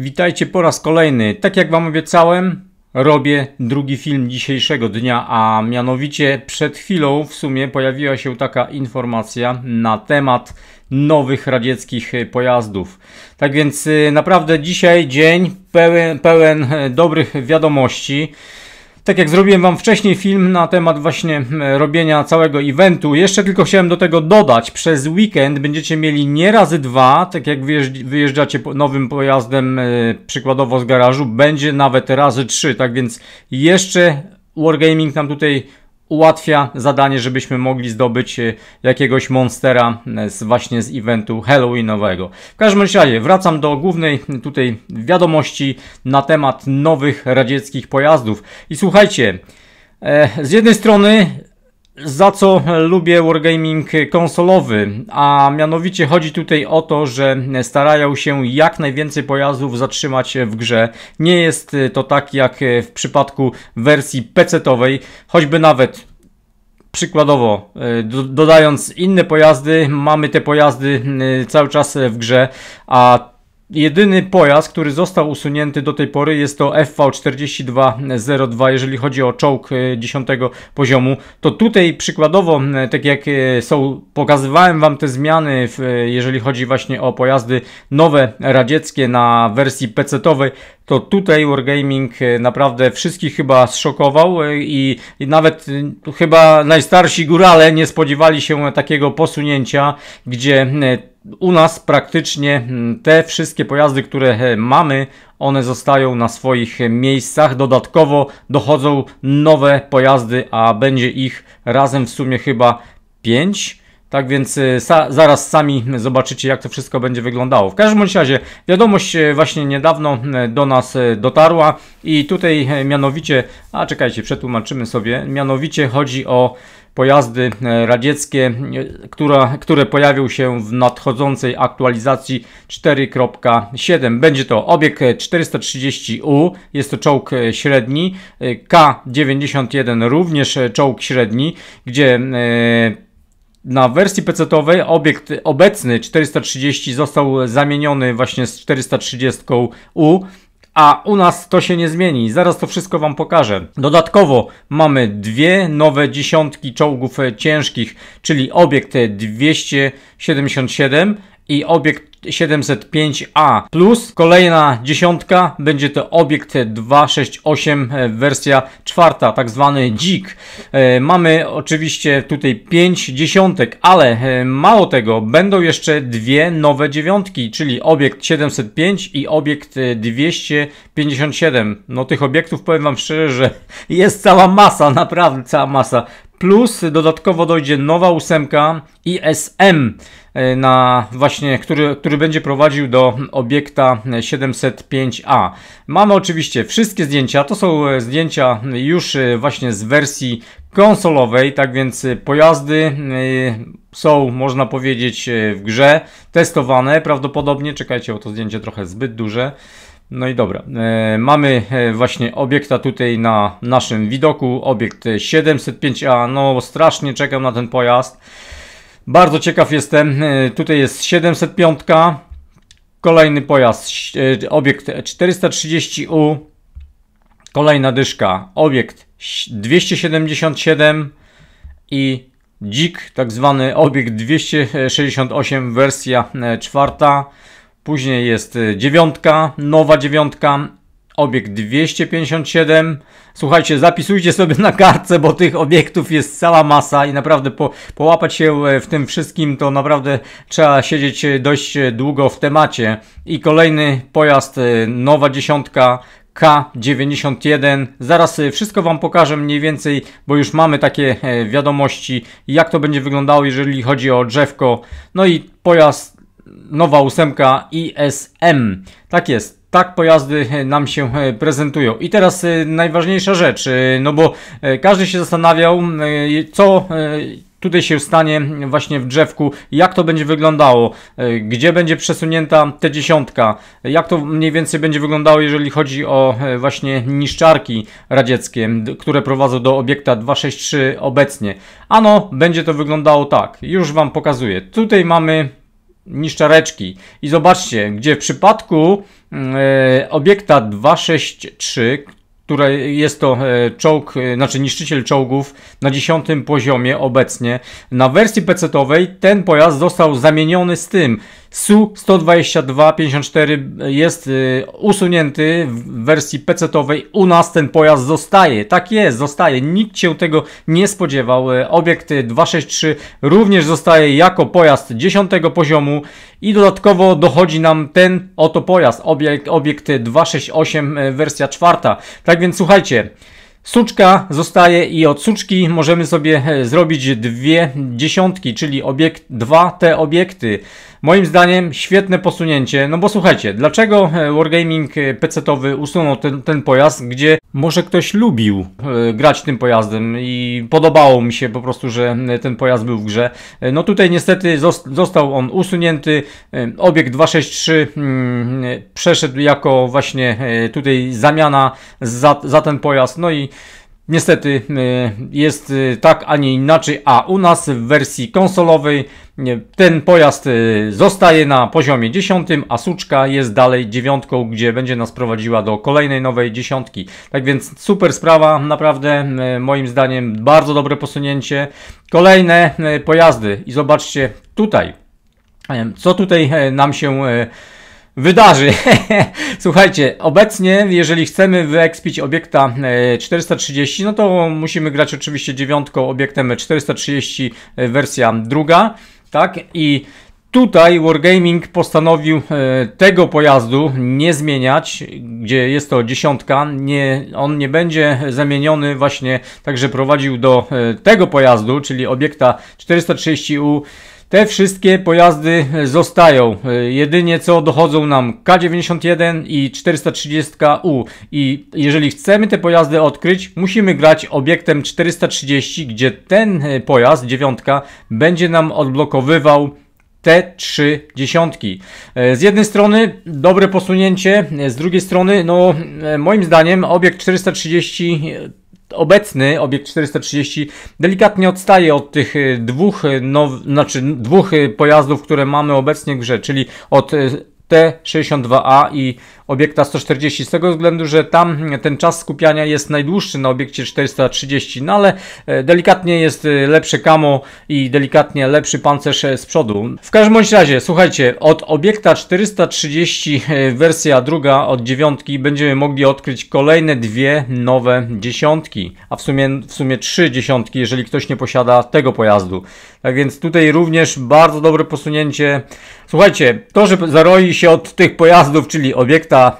Witajcie po raz kolejny. Tak jak Wam obiecałem, robię drugi film dzisiejszego dnia, a mianowicie przed chwilą w sumie pojawiła się taka informacja na temat nowych radzieckich pojazdów. Tak więc y, naprawdę dzisiaj dzień pełen, pełen e, dobrych wiadomości. Tak jak zrobiłem Wam wcześniej film na temat właśnie e, robienia całego eventu, jeszcze tylko chciałem do tego dodać, przez weekend będziecie mieli nie razy dwa, tak jak wyjeżdżacie nowym pojazdem e, przykładowo z garażu, będzie nawet razy trzy, tak więc jeszcze Wargaming nam tutaj ułatwia zadanie, żebyśmy mogli zdobyć e, jakiegoś monstera e, z, właśnie z eventu Halloweenowego. W każdym razie wracam do głównej tutaj wiadomości na temat nowych radzieckich pojazdów. I słuchajcie, e, z jednej strony za co lubię wargaming konsolowy, a mianowicie chodzi tutaj o to, że starają się jak najwięcej pojazdów zatrzymać w grze. Nie jest to tak jak w przypadku wersji PC-owej, choćby nawet przykładowo, e, dodając inne pojazdy, mamy te pojazdy e, cały czas w grze, a Jedyny pojazd, który został usunięty do tej pory jest to FV4202, jeżeli chodzi o czołg 10 e, poziomu. To tutaj przykładowo, tak jak e, są, pokazywałem Wam te zmiany, e, jeżeli chodzi właśnie o pojazdy nowe radzieckie na wersji PC-owej, to tutaj Wargaming naprawdę wszystkich chyba zszokował i, i nawet chyba najstarsi górale nie spodziewali się takiego posunięcia, gdzie u nas praktycznie mm, te wszystkie pojazdy, które e, mamy, one zostają na swoich e, miejscach. Dodatkowo dochodzą nowe pojazdy, a będzie ich razem w sumie chyba 5. Tak więc e, sa zaraz sami zobaczycie, jak to wszystko będzie wyglądało. W każdym razie wiadomość właśnie niedawno do nas dotarła i tutaj mianowicie, a czekajcie, przetłumaczymy sobie, mianowicie chodzi o pojazdy e, radzieckie, e, która, które pojawią się w nadchodzącej aktualizacji 4.7. Będzie to obieg 430U, jest to czołg e, średni, K91 również czołg średni, gdzie na wersji PC-owej obiekt obecny 430 został zamieniony właśnie z 430U a u nas to się nie zmieni. Zaraz to wszystko Wam pokażę. Dodatkowo mamy dwie nowe dziesiątki czołgów e, ciężkich, czyli obiekt 277 e, i obiekt 705A plus kolejna dziesiątka będzie to obiekt 268 e, wersja czwarta, tak zwany dzik. E, mamy oczywiście tutaj 5 dziesiątek, ale e, mało tego, będą jeszcze dwie nowe dziewiątki, czyli obiekt 705 i obiekt 257. No tych obiektów powiem Wam szczerze, że jest cała masa, naprawdę cała masa plus dodatkowo dojdzie nowa ósemka ISM, e, na właśnie, który, który będzie prowadził do obiekta 705A. Mamy oczywiście wszystkie zdjęcia, to są e, zdjęcia już e, właśnie z wersji konsolowej, tak więc pojazdy są, można powiedzieć, w grze, testowane prawdopodobnie, czekajcie, bo to zdjęcie trochę zbyt duże, no i dobra, e, mamy e, właśnie obiekta tutaj na naszym widoku, obiekt 705A, no strasznie czekam na ten pojazd. Bardzo ciekaw jestem, e, tutaj jest 705, kolejny pojazd, obiekt 430U, kolejna dyszka, obiekt 277 i dzik, tak zwany obiekt 268 wersja czwarta. Później jest y, dziewiątka, nowa dziewiątka, obiekt 257. Słuchajcie, zapisujcie sobie na kartce, bo tych obiektów jest cała masa i naprawdę po, połapać się y, w tym wszystkim to naprawdę trzeba siedzieć y, dość długo w temacie. I kolejny pojazd, nowa dziesiątka, K91. Zaraz wszystko Wam pokażę mniej więcej, bo już mamy takie e, wiadomości, jak to będzie wyglądało, jeżeli chodzi o drzewko. No i pojazd nowa ósemka ISM. Tak jest. Tak pojazdy nam się e, prezentują. I teraz e, najważniejsza rzecz, e, no bo każdy się zastanawiał, co tutaj się stanie właśnie w drzewku, jak to będzie wyglądało, gdzie będzie przesunięta te dziesiątka, jak to mniej więcej będzie wyglądało, jeżeli chodzi o właśnie niszczarki radzieckie, które prowadzą do obiekta 263 obecnie. Ano, będzie to wyglądało tak, już Wam pokazuję. Tutaj mamy niszczareczki. I zobaczcie, gdzie w przypadku mm, e, obiekta 263, które jest to e, czołg, e, znaczy niszczyciel czołgów na 10 poziomie obecnie, na wersji PC-owej ten pojazd został zamieniony z tym, SU-122-54 jest y, usunięty w wersji PC-owej. U nas ten pojazd zostaje. Tak jest, zostaje. Nikt się tego nie spodziewał. Y, obiekt 263 również zostaje jako pojazd 10 poziomu i dodatkowo dochodzi nam ten oto pojazd, obiekt, obiekt 268 y, wersja czwarta. Tak więc słuchajcie, Suczka zostaje i od suczki możemy sobie e, zrobić dwie dziesiątki, czyli obiekt, dwa te obiekty. Moim zdaniem świetne posunięcie, no bo słuchajcie, dlaczego e, Wargaming e, PC-towy usunął ten, ten pojazd, gdzie może ktoś lubił e, grać tym pojazdem i podobało mi się po prostu, że ten pojazd był w grze. No tutaj niestety został on usunięty, obiekt 263 mm, przeszedł jako właśnie tutaj zamiana za, za ten pojazd, no i Niestety e, jest e, tak, a nie inaczej, a u nas w wersji konsolowej e, ten pojazd zostaje na poziomie 10, a suczka jest dalej dziewiątką, gdzie będzie nas prowadziła do kolejnej nowej dziesiątki. Tak więc super sprawa, naprawdę moim zdaniem bardzo dobre posunięcie. Kolejne pojazdy i zobaczcie tutaj, co tutaj nam się wydarzy. Słuchajcie, obecnie, jeżeli chcemy wyekspić obiekta 430, e, no to musimy grać oczywiście dziewiątką obiektem 430 e, wersja druga, tak? I Tutaj Wargaming postanowił e, tego pojazdu nie zmieniać, gdzie jest to dziesiątka. Nie, on nie będzie zamieniony właśnie, także prowadził do tego pojazdu, czyli obiekta 430U te wszystkie pojazdy e, zostają. E, jedynie co dochodzą nam K91 i 430U. I jeżeli chcemy te pojazdy odkryć, musimy grać obiektem 430, gdzie ten e, pojazd, dziewiątka, będzie nam odblokowywał te trzy dziesiątki. Z jednej strony dobre posunięcie, z drugiej strony, no moim zdaniem obiekt 430 obecny obiekt 430 delikatnie odstaje od tych e, dwóch, e, now, znaczy dwóch e, pojazdów, które mamy obecnie w grze, czyli od T62A i obiekta 140 z tego względu, że tam ten czas skupiania jest najdłuższy na obiekcie 430, no ale e, delikatnie jest e, lepsze kamo i delikatnie lepszy pancerz e, z przodu. W każdym bądź razie, słuchajcie, od obiekta 430 wersja druga od dziewiątki będziemy mogli odkryć kolejne dwie nowe dziesiątki, a w sumie, w sumie trzy dziesiątki, jeżeli ktoś nie posiada tego pojazdu. Tak więc tutaj również bardzo dobre posunięcie Słuchajcie, to, że zaroi się od tych pojazdów, czyli obiekta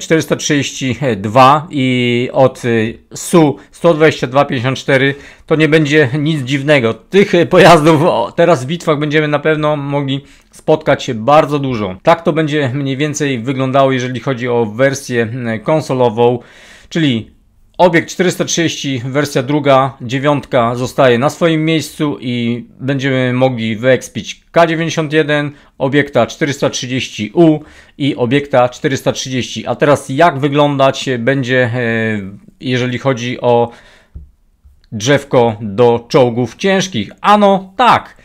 432 mm, e, i od e, SU 12254, to nie będzie nic dziwnego. Tych e, pojazdów teraz w bitwach będziemy na pewno mogli spotkać się bardzo dużo. Tak to będzie mniej więcej wyglądało, jeżeli chodzi o wersję mm, konsolową, czyli Obiekt 430, wersja druga, dziewiątka zostaje na swoim miejscu i będziemy mogli wyekspić K91, obiekta 430U i obiekta 430. A teraz jak wyglądać będzie, e, jeżeli chodzi o drzewko do czołgów ciężkich? Ano tak.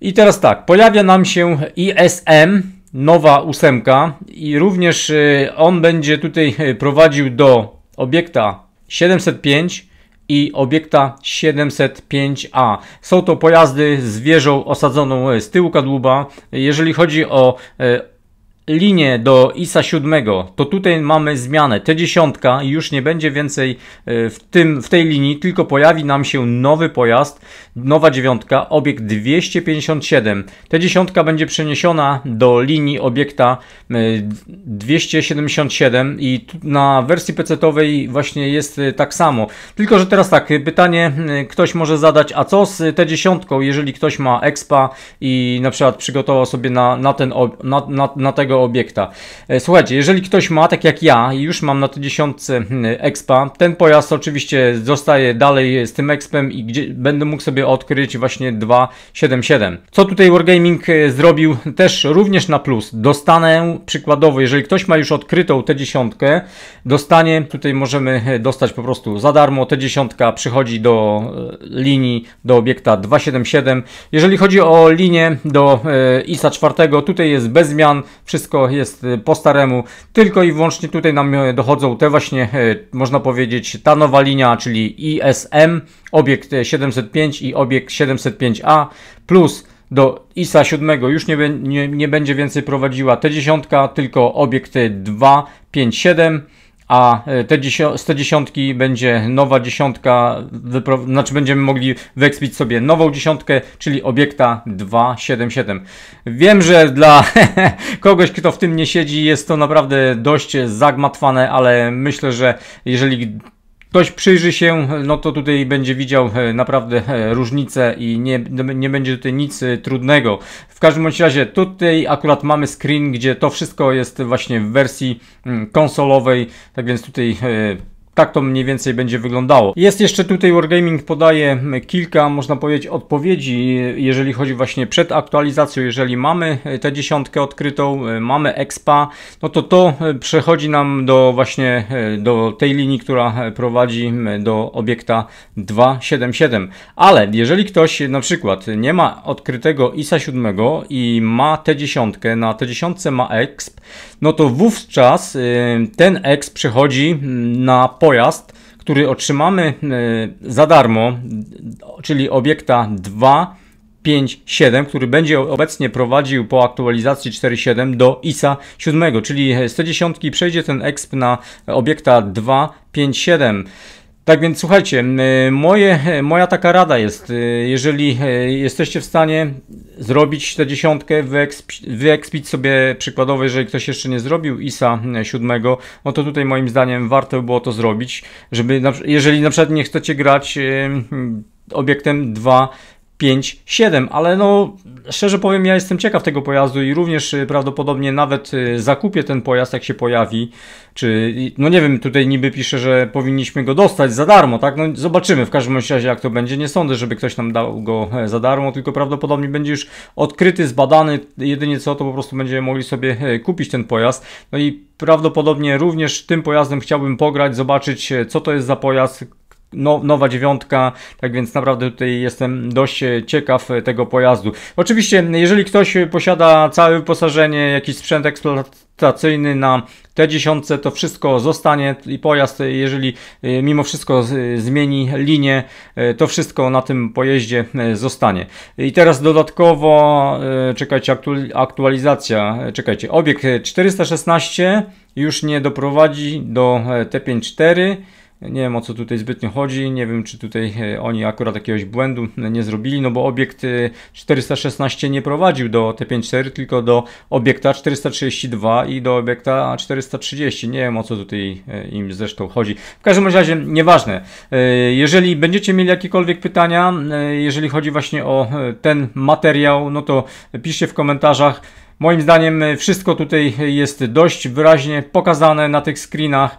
I teraz tak, pojawia nam się ISM, nowa ósemka i również e, on będzie tutaj e, prowadził do obiekta 705 i obiekta 705A. Są to pojazdy z wieżą osadzoną z tyłu kadłuba. Jeżeli chodzi o e, linię do ISA 7, to tutaj mamy zmianę. T10 już nie będzie więcej e, w, tym, w tej linii, tylko pojawi nam się nowy pojazd, nowa dziewiątka, obiekt 257. T10 będzie przeniesiona do linii obiekta 277 e, i na wersji PC-owej właśnie jest e, tak samo. Tylko, że teraz tak, pytanie ktoś może zadać, a co z T10, jeżeli ktoś ma EXPA i na przykład przygotował sobie na, na, ten, na, na, na tego obiekta. E, słuchajcie, jeżeli ktoś ma, tak jak ja, i już mam na to dziesiątce hmm, expa, ten pojazd oczywiście zostaje dalej z tym expem i gdzie, będę mógł sobie odkryć właśnie 277. Co tutaj Wargaming e, zrobił też również na plus. Dostanę przykładowo, jeżeli ktoś ma już odkrytą tę dziesiątkę, dostanie, tutaj możemy e, dostać po prostu za darmo, tę dziesiątka przychodzi do linii, do obiekta 277. Jeżeli chodzi o linię do ISA 4, tutaj jest bez zmian, wszystko wszystko jest y, po staremu, tylko i wyłącznie tutaj nam e, dochodzą te właśnie, e, można powiedzieć, ta nowa linia, czyli ISM, obiekt 705 e, i obiekt 705A, plus do ISA 7 już nie, nie, nie będzie więcej prowadziła T10, tylko obiekt 257 a e, te 110 z te dziesiątki będzie nowa dziesiątka, znaczy będziemy mogli wyekspić sobie nową dziesiątkę, czyli obiekta 277. Wiem, że dla kogoś, kto w tym nie siedzi, jest to naprawdę dość zagmatwane, ale myślę, że jeżeli ktoś przyjrzy się, no to tutaj będzie widział e, naprawdę e, różnicę i nie, no, nie będzie tutaj nic e, trudnego. W każdym bądź razie tutaj akurat mamy screen, gdzie to wszystko jest właśnie w wersji mm, konsolowej, tak więc tutaj tak to mniej więcej będzie wyglądało. Jest jeszcze tutaj Wargaming podaje kilka, można powiedzieć, odpowiedzi, jeżeli chodzi właśnie przed aktualizacją. Jeżeli mamy e, tę dziesiątkę odkrytą, e, mamy expa, no to to e, przechodzi nam do właśnie do tej linii, która prowadzi do obiekta 277. Ale jeżeli ktoś na przykład nie ma odkrytego ISA 7 i ma tę dziesiątkę, na tę dziesiątce ma exp, no to wówczas ten exp przechodzi na pojazd, który otrzymamy e, za darmo, czyli obiekta 257, który będzie obecnie prowadził po aktualizacji 4.7 do ISA 7, czyli 110 przejdzie ten EXP na obiekta 2.5.7. Tak więc słuchajcie, e, moje, e, moja taka rada jest, e, jeżeli jesteście w stanie zrobić tę dziesiątkę, wyekspić sobie przykładowo, jeżeli ktoś jeszcze nie zrobił ISA 7, no to tutaj moim zdaniem warto było to zrobić, żeby, jeżeli na przykład nie chcecie grać obiektem 2, 7, ale no szczerze powiem, ja jestem ciekaw tego pojazdu i również y, prawdopodobnie nawet y, zakupię ten pojazd, jak się pojawi, czy, no nie wiem, tutaj niby pisze, że powinniśmy go dostać za darmo, tak, no zobaczymy w każdym razie jak to będzie, nie sądzę, żeby ktoś nam dał go e, za darmo, tylko prawdopodobnie będzie już odkryty, zbadany, jedynie co to po prostu będziemy mogli sobie e, kupić ten pojazd, no i prawdopodobnie również tym pojazdem chciałbym pograć, zobaczyć e, co to jest za pojazd, no, nowa dziewiątka, tak więc naprawdę tutaj jestem dość e, ciekaw e, tego pojazdu. Oczywiście, jeżeli ktoś posiada całe wyposażenie, jakiś sprzęt eksploatacyjny na T10, to wszystko zostanie i pojazd, e, jeżeli mimo wszystko zmieni linię, to wszystko na tym pojeździe zostanie. I teraz dodatkowo, czekajcie, aktualizacja, czekajcie, obiekt 416 już nie doprowadzi do T54, nie wiem o co tutaj zbytnio chodzi, nie wiem czy tutaj e, oni akurat jakiegoś błędu e, nie zrobili, no bo obiekt 416 e, nie prowadził do T54, tylko do obiekta 432 i do obiekta 430. Nie wiem o co tutaj im zresztą chodzi. W każdym razie nieważne. Jeżeli będziecie mieli jakiekolwiek pytania, jeżeli chodzi właśnie o ten materiał, no to piszcie w komentarzach. Moim zdaniem wszystko tutaj jest dość wyraźnie pokazane na tych screenach.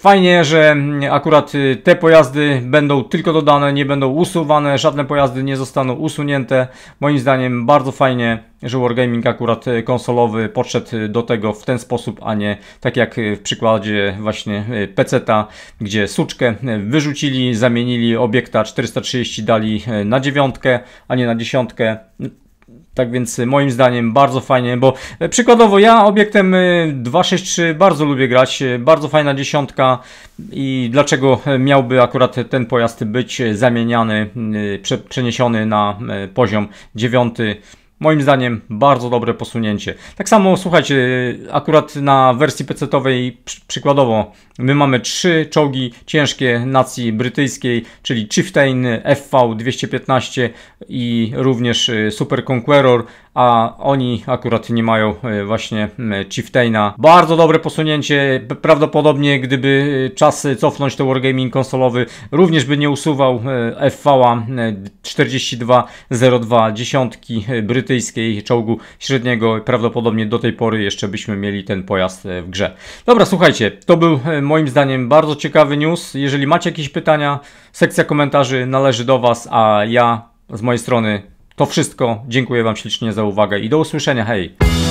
Fajnie, że mm, akurat y, te pojazdy będą tylko dodane, nie będą usuwane, żadne pojazdy nie zostaną usunięte. Moim zdaniem bardzo fajnie, że Wargaming akurat y, konsolowy podszedł y, do tego w ten sposób, a nie tak jak w przykładzie właśnie PC-ta, gdzie suczkę wyrzucili, zamienili obiekta 430 dali na dziewiątkę, a nie na dziesiątkę. Tak więc y, moim zdaniem bardzo fajnie, bo y, przykładowo ja obiektem 263 y, bardzo lubię grać, bardzo fajna dziesiątka i dlaczego miałby akurat ten pojazd być zamieniany, przeniesiony na poziom dziewiąty Moim zdaniem bardzo dobre posunięcie. Tak samo słuchajcie, y, akurat na wersji PC-owej przykładowo my mamy trzy czołgi ciężkie nacji brytyjskiej, czyli Chieftain, FV215 i również y, Super Conqueror, a oni akurat nie mają e, właśnie e, Chieftaina. Bardzo dobre posunięcie, prawdopodobnie gdyby e, czas cofnąć to Wargaming konsolowy, również by nie usuwał fv 4202 dziesiątki brytyjskiej czołgu średniego. Prawdopodobnie do tej pory jeszcze byśmy mieli ten pojazd w grze. Dobra, słuchajcie, to był moim zdaniem bardzo ciekawy news. Jeżeli macie jakieś pytania, sekcja komentarzy należy do Was, a ja z mojej strony to wszystko. Dziękuję Wam ślicznie za uwagę i do usłyszenia. Hej!